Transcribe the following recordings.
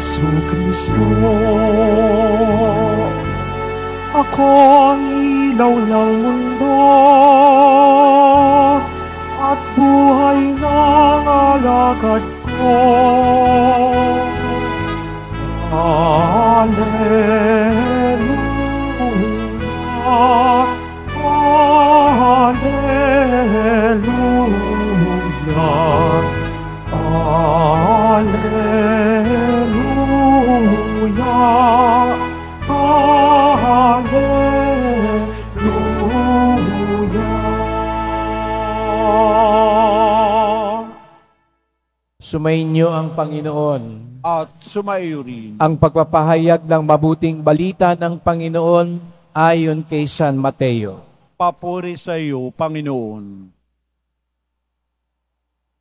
Yesu Kristo Ako ang ilaw ng mundo At buhay ng alagad Sumainyo ang Panginoon. At sumayo rin. Ang pagpapahayag ng mabuting balita ng Panginoon ayon kay San Mateo. Papuri sa iyo, Panginoon.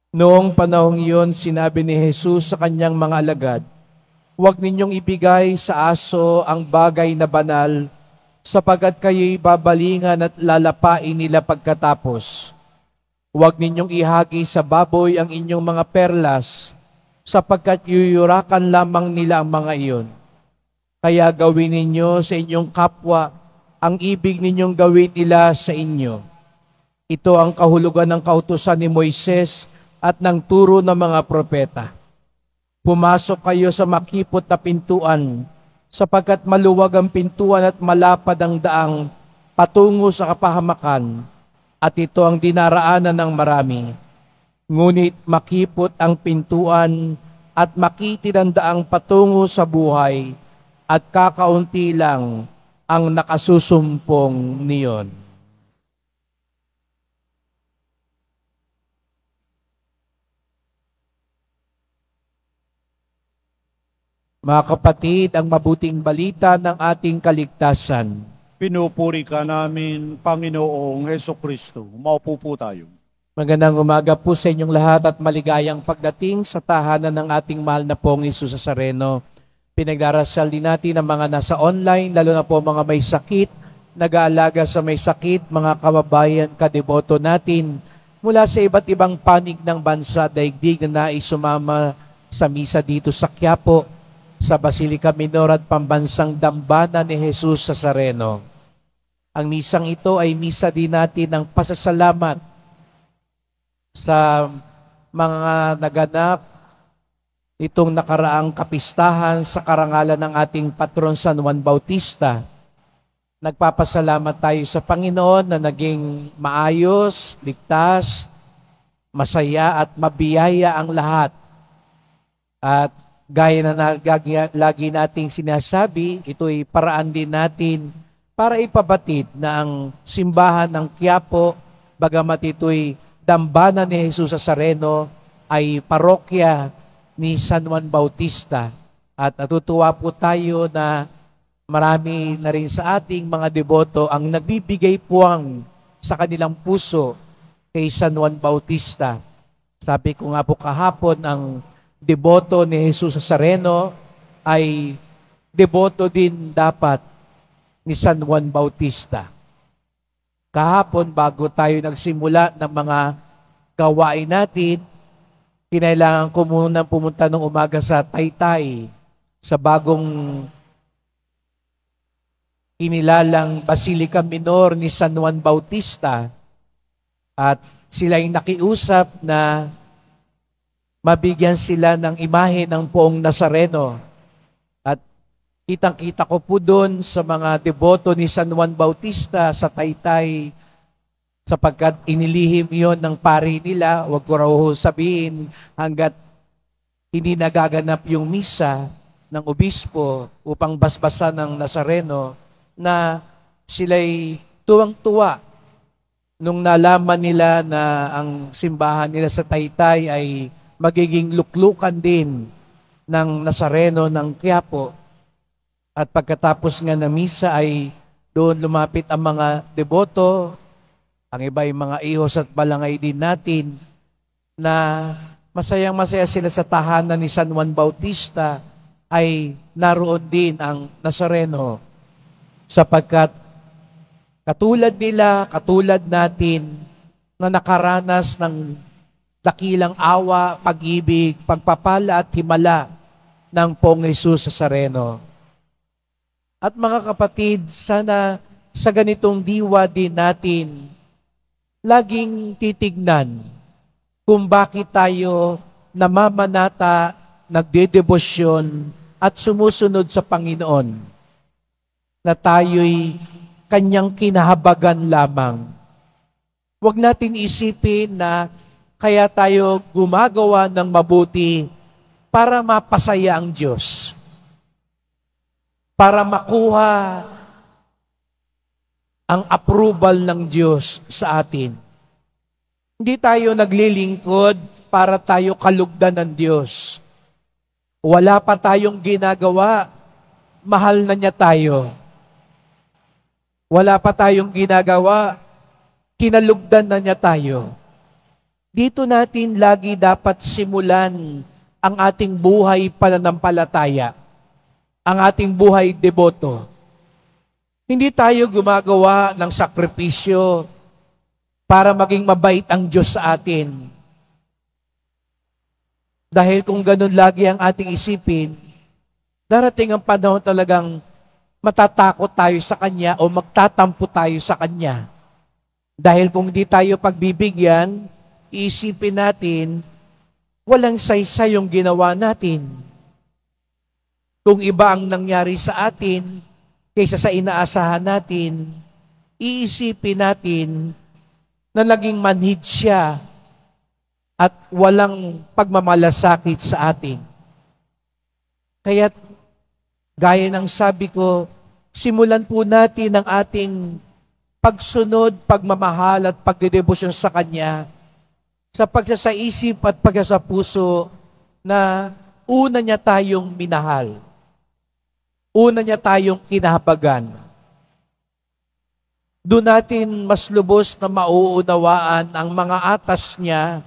Noong panahong iyon, sinabi ni Jesus sa kanyang mga alagad, Huwag ninyong ibigay sa aso ang bagay na banal, sapagat kayo'y babalingan at lalapain nila pagkatapos Huwag ninyong ihagi sa baboy ang inyong mga perlas, sapagkat yuyurakan lamang nila ang mga iyon. Kaya gawin ninyo sa inyong kapwa ang ibig ninyong gawin nila sa inyo. Ito ang kahulugan ng kautusan ni Moises at ng turo ng mga propeta. Pumasok kayo sa makipot na pintuan, sapagkat maluwag ang pintuan at malapad ang daang patungo sa kapahamakan at ito ang dinaraanan ng marami. Ngunit makipot ang pintuan at makitid ang daang patungo sa buhay at kakaunti lang ang nakasusumpong niyon. Mga kapatid, ang mabuting balita ng ating kaligtasan Pinupuri ka namin, Panginoong Heso Kristo. Maupo po tayo. Magandang umaga po sa inyong lahat at maligayang pagdating sa tahanan ng ating mahal na pong Isus sa Sareno. Pinagdarasal din natin ang mga nasa online, lalo na po mga may sakit, nag-aalaga sa may sakit, mga kababayan, kadeboto natin, mula sa iba't ibang panig ng bansa, daigdig na naisumama sa misa dito sa Quiapo sa Basilica Minor at Pambansang Dambana ni Jesus sa Sareno. Ang misang ito ay misa din natin ng pasasalamat sa mga naganap itong nakaraang kapistahan sa karangalan ng ating patron San Juan Bautista. Nagpapasalamat tayo sa Panginoon na naging maayos, ligtas, masaya at mabiyaya ang lahat. At Gaya na lagi, lagi nating sinasabi, ito'y paraan din natin para ipabatid na ang simbahan ng Quiapo, bagamat ito'y dambana ni Jesus Sareno, ay parokya ni San Juan Bautista. At natutuwa po tayo na marami na rin sa ating mga deboto ang nagbibigay puwang sa kanilang puso kay San Juan Bautista. Sabi ko nga po kahapon, ang deboto ni Jesus Sareno ay deboto din dapat ni San Juan Bautista. Kahapon bago tayo nagsimula ng mga gawain natin, kinailangan ko muna pumunta ng umaga sa Taytay sa bagong inilalang Basilica Minor ni San Juan Bautista at sila yung nakiusap na mabigyan sila ng imahe ng poong Nazareno. At kitang-kita ko po doon sa mga deboto ni San Juan Bautista sa Taytay sapagkat inilihim yon ng pari nila, wag ko raw sabihin, hanggat hindi nagaganap yung misa ng obispo upang basbasan ng Nazareno na sila'y tuwang-tuwa nung nalaman nila na ang simbahan nila sa Taytay ay magiging luklukan din ng Nazareno ng Quiapo. At pagkatapos nga na misa ay doon lumapit ang mga deboto, ang iba'y mga ihos at balangay din natin na masayang masaya sila sa tahanan ni San Juan Bautista ay naroon din ang Nazareno sapagkat katulad nila, katulad natin na nakaranas ng dakilang awa, pag-ibig, pagpapala at himala ng pong Jesus sa sareno. At mga kapatid, sana sa ganitong diwa din natin laging titignan kung bakit tayo namamanata, nagdedebosyon at sumusunod sa Panginoon na tayo'y kanyang kinahabagan lamang. Huwag natin isipin na kaya tayo gumagawa ng mabuti para mapasaya ang Diyos. Para makuha ang approval ng Diyos sa atin. Hindi tayo naglilingkod para tayo kalugdan ng Diyos. Wala pa tayong ginagawa, mahal na niya tayo. Wala pa tayong ginagawa, kinalugdan na niya tayo. Dito natin lagi dapat simulan ang ating buhay pananampalataya, ang ating buhay deboto. Hindi tayo gumagawa ng sakripisyo para maging mabait ang Diyos sa atin. Dahil kung ganun lagi ang ating isipin, darating ang panahon talagang matatakot tayo sa Kanya o magtatampo tayo sa Kanya. Dahil kung hindi tayo pagbibigyan, isipin natin, walang saysay yung ginawa natin. Kung iba ang nangyari sa atin, kaysa sa inaasahan natin, iisipin natin na laging manhid siya at walang pagmamalasakit sa atin. Kaya, gaya ng sabi ko, simulan po natin ang ating pagsunod, pagmamahal at pagdedebosyon sa Kanya sa pagsasaisip at pagsasapuso na una niya tayong minahal. Una niya tayong kinahabagan. Doon natin mas lubos na mauunawaan ang mga atas niya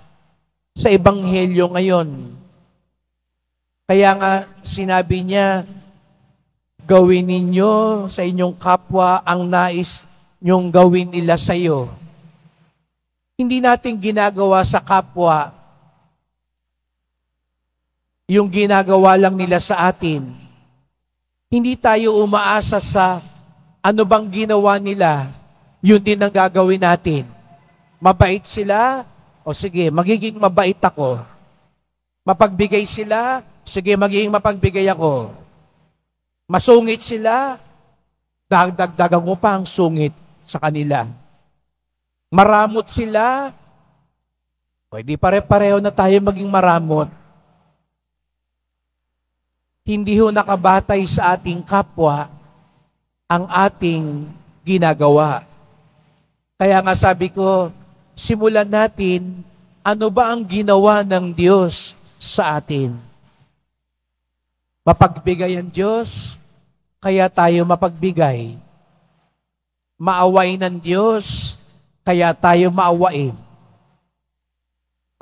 sa Ebanghelyo ngayon. Kaya nga sinabi niya, gawin ninyo sa inyong kapwa ang nais niyong gawin nila sa iyo hindi natin ginagawa sa kapwa yung ginagawa lang nila sa atin. Hindi tayo umaasa sa ano bang ginawa nila, yun din ang gagawin natin. Mabait sila, o sige, magiging mabait ako. Mapagbigay sila, sige, magiging mapagbigay ako. Masungit sila, dagdagdagan ko pa ang sungit sa kanila. Maramot sila. Pwede pare-pareho na tayo maging maramot. Hindi ho nakabatay sa ating kapwa ang ating ginagawa. Kaya nga sabi ko, simulan natin ano ba ang ginawa ng Diyos sa atin. Mapagbigay ang Diyos, kaya tayo mapagbigay. Maawain ng Diyos, kaya tayo maawain.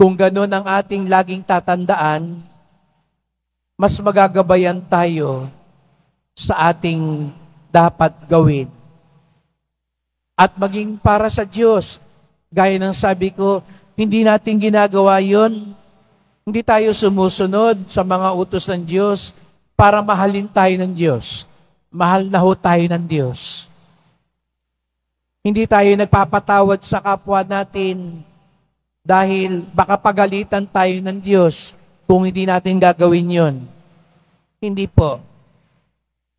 Kung ganun ang ating laging tatandaan, mas magagabayan tayo sa ating dapat gawin. At maging para sa Diyos, gaya ng sabi ko, hindi natin ginagawa yon hindi tayo sumusunod sa mga utos ng Diyos para mahalin tayo ng Diyos. Mahal na ho tayo ng Diyos. Hindi tayo nagpapatawad sa kapwa natin dahil baka pagalitan tayo ng Diyos kung hindi natin gagawin yon. Hindi po.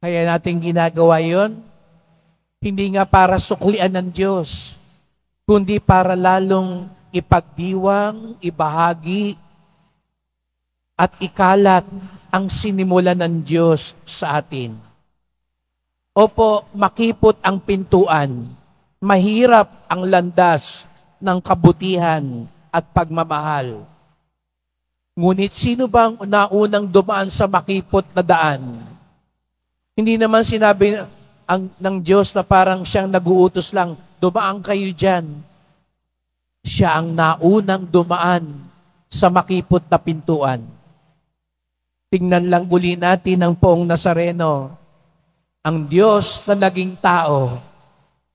Kaya natin ginagawa yon hindi nga para suklian ng Diyos, kundi para lalong ipagdiwang, ibahagi, at ikalat ang sinimula ng Diyos sa atin. Opo, makipot ang pintuan, mahirap ang landas ng kabutihan at pagmamahal. Ngunit sino bang naunang dumaan sa makipot na daan? Hindi naman sinabi ang, ng Diyos na parang siyang naguutos lang, dumaan kayo dyan. Siya ang naunang dumaan sa makipot na pintuan. Tingnan lang uli natin ang poong Nazareno, ang Diyos na naging tao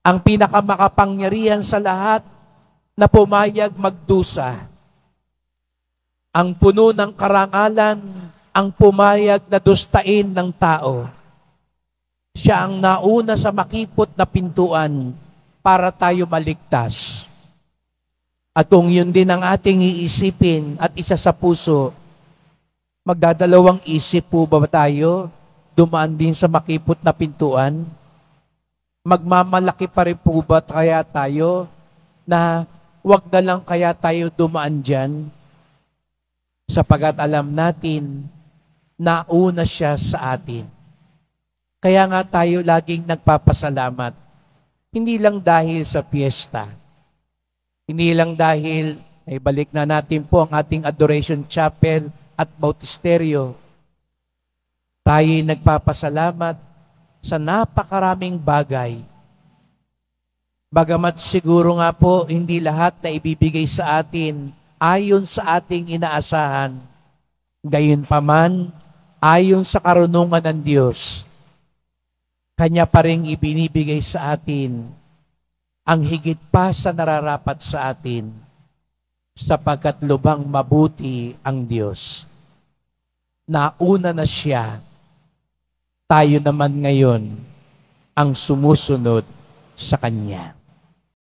ang pinakamakapangyarihan sa lahat na pumayag magdusa. Ang puno ng karangalan, ang pumayag na dustain ng tao. Siya ang nauna sa makipot na pintuan para tayo maligtas. At kung yun din ang ating iisipin at isa sa puso, magdadalawang isip po ba tayo dumaan din sa makipot na pintuan? magmamalaki pa rin po ba kaya tayo na wag na lang kaya tayo dumaan dyan? Sapagat alam natin, na una siya sa atin. Kaya nga tayo laging nagpapasalamat. Hindi lang dahil sa piyesta. Hindi lang dahil, ay balik na natin po ang ating adoration chapel at bautisterio. Tayo'y nagpapasalamat sa napakaraming bagay. Bagamat siguro nga po, hindi lahat na ibibigay sa atin ayon sa ating inaasahan. Gayunpaman, ayon sa karunungan ng Diyos, Kanya pa rin ibinibigay sa atin ang higit pa sa nararapat sa atin sapagkat lubang mabuti ang Diyos. Nauna na siya tayo naman ngayon ang sumusunod sa Kanya.